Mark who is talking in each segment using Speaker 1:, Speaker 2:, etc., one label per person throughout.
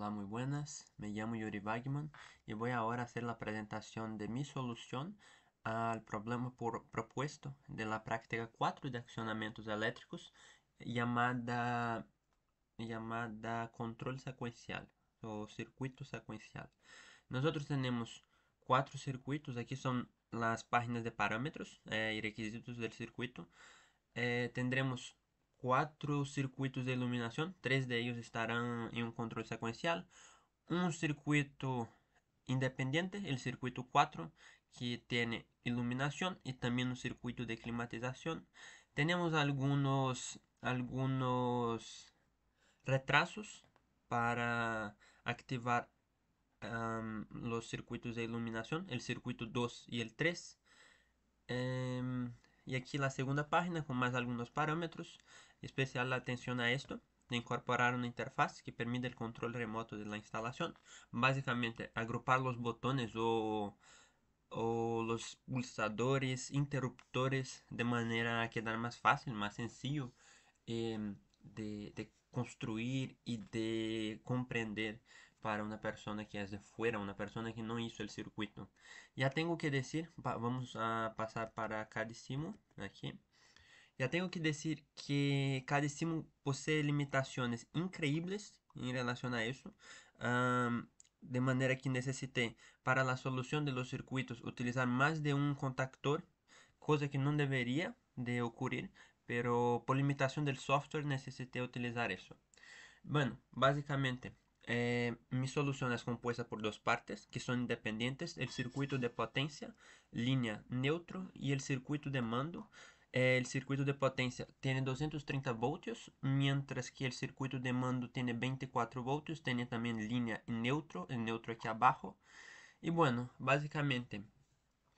Speaker 1: Hola, muy buenas. Me llamo Yuri Wagman y voy ahora a hacer la presentación de mi solución al problema propuesto de la práctica 4 de accionamientos eléctricos llamada, llamada control secuencial o circuito secuencial. Nosotros tenemos cuatro circuitos. Aquí son las páginas de parámetros eh, y requisitos del circuito. Eh, tendremos cuatro circuitos de iluminación, tres de ellos estarán en un control secuencial, un circuito independiente, el circuito 4, que tiene iluminación y también un circuito de climatización. Tenemos algunos, algunos retrasos para activar los circuitos de iluminación, el circuito 2 y el 3 y aquí la segunda página con más algunos parámetros, especial atención a esto de incorporar una interfaz que permite el control remoto de la instalación, básicamente agrupar los botones o, los pulsadores, interruptores de manera a quedar más fácil, más sencillo em, de construir y de comprender para una persona que es é de fuera, una persona que no hizo el circuito. Ya tengo que decir, vamos ah, a pasar para cada aquí. Ya tengo que decir que cada posee limitaciones increíbles en relación a eso. Um, de manera que necesité para la solución de los circuitos utilizar más de un contactor, cosa que no debería de ocurrir, pero por limitación del software necesité utilizar eso. Bueno, básicamente Eh, mi solución es compuesta por dos partes que son independientes, el circuito de potencia, línea neutro y el circuito de mando. el circuito de potencia tiene 230 voltios, mientras que el circuito de mando tiene 24 voltios, tiene también línea neutro, el neutro aquí abajo. Y bueno, básicamente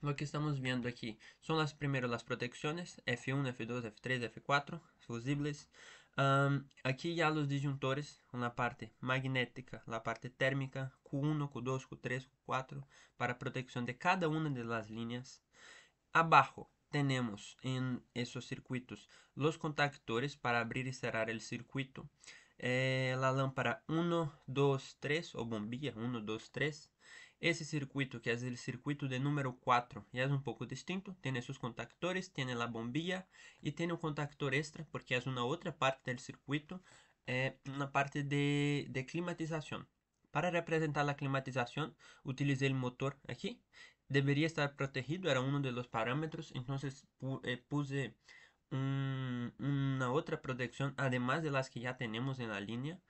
Speaker 1: lo que estamos viendo aquí son las primero las protecciones F1, F2, F3, F4, fusibles. Um, aquí ya los disyuntores, una parte magnética, la parte térmica, Q1, Q2, Q3, Q4, para proteção de cada uma de las líneas. Abajo tenemos en esos circuitos os contactores para abrir e cerrar o circuito. Eh, la lámpara 1, 2, 3 ou bombilla 1, 2, 3. Ese circuito, que es el circuito de número 4, ya es un poco distinto, tiene sus contactores, tiene la bombilla y tiene un contactor extra porque es una otra parte del circuito, eh, una parte de, climatización. Para representar la climatización, utilicé el motor aquí. Debería estar protegido, era uno de los parámetros, entonces eh, puse una otra protección además de las que ya tenemos en la línea.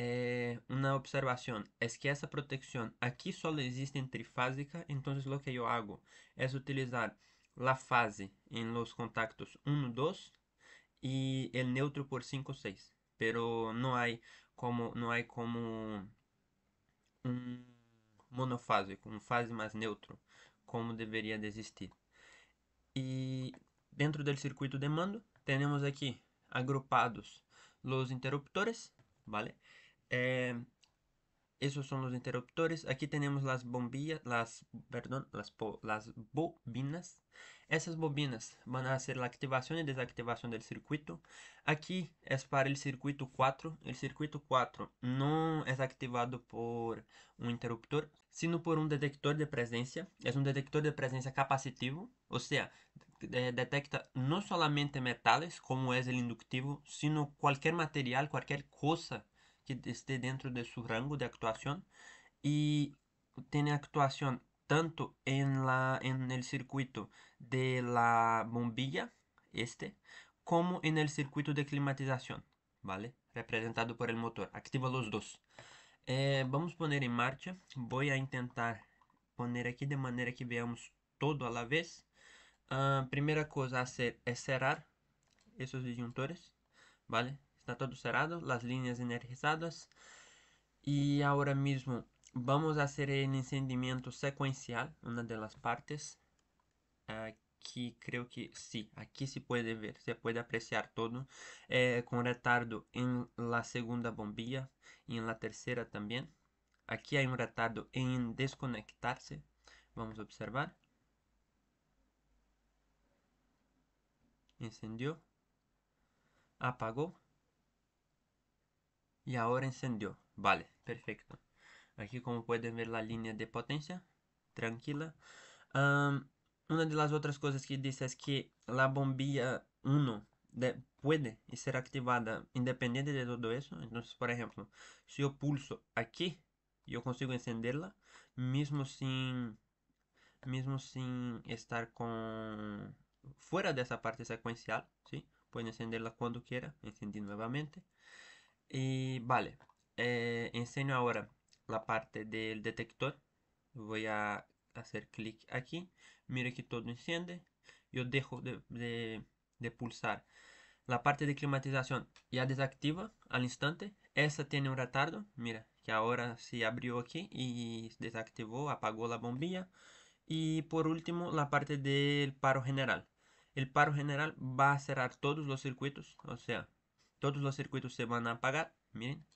Speaker 1: Eh, é una observación es é que esa protección aquí solo existe em trifásica, entonces lo é que yo hago es utilizar la fase en los contactos 1, 2 y el neutro por 5, 6. Pero no hay como, no hay como un monofásico, un fase más neutro, como debería de existir. Y dentro del circuito de mando tenemos aquí agrupados los interruptores, ¿vale? Em, esos son los interruptores. Aquí tenemos las bombillas, las, perdón, las, las bobinas. Esas bobinas van a hacer la activación y desactivación del circuito. Aquí es para el circuito 4. El circuito 4 no es activado por un interruptor, sino por un detector de presencia. Es un detector de presencia capacitivo, o sea, detecta no solamente metales, como es el inductivo, sino cualquier material, cualquier cosa que esté dentro de su rango de actuación y tiene actuación tanto en, la, en el circuito de la bombilla, este, como en el circuito de climatización, ¿vale? Representado por el motor. Activa los dos. Eh, vamos a poner en marcha. Voy a intentar poner aquí de manera que veamos todo a la vez. Ah, primera cosa hacer es cerrar esos disyuntores, ¿vale? está todo cerrado, as linhas energizadas. e agora mesmo vamos a hacer o encendimento secuencial, uma das partes. Aqui, creo que sí, aqui se pode ver, se pode apreciar todo. Eh, com retardo em la segunda bombilla e em la tercera também. Aqui há um retardo desconectar-se, Vamos observar. Encendió. apagou e agora encendió. Vale, perfeito. Aqui como podem ver a línea de potência, tranquila. Um, das outras coisas que diz é que a bombilla 1 de, ser activada independente de tudo isso. Então, por exemplo, se eu pulso aqui, eu consigo encenderla mesmo sem, mesmo sem estar com, fora dessa parte sequencial, pode Puedo encenderla quando quiera, encendí nuevamente. Y vale, eh, enseño ahora la parte del detector. Voy a hacer clic aquí. Mira que todo enciende. Yo dejo de, de pulsar. La parte de climatización ya desactiva al instante. Esta tiene un retardo. Mira que ahora se abrió aquí y desactivó, apagó la bombilla. Y por último, la parte del paro general. El paro general va a cerrar todos los circuitos, o sea, todos los circuitos se van a apagar, miren.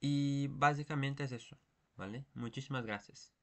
Speaker 1: Y básicamente es eso, ¿vale? Muchísimas gracias.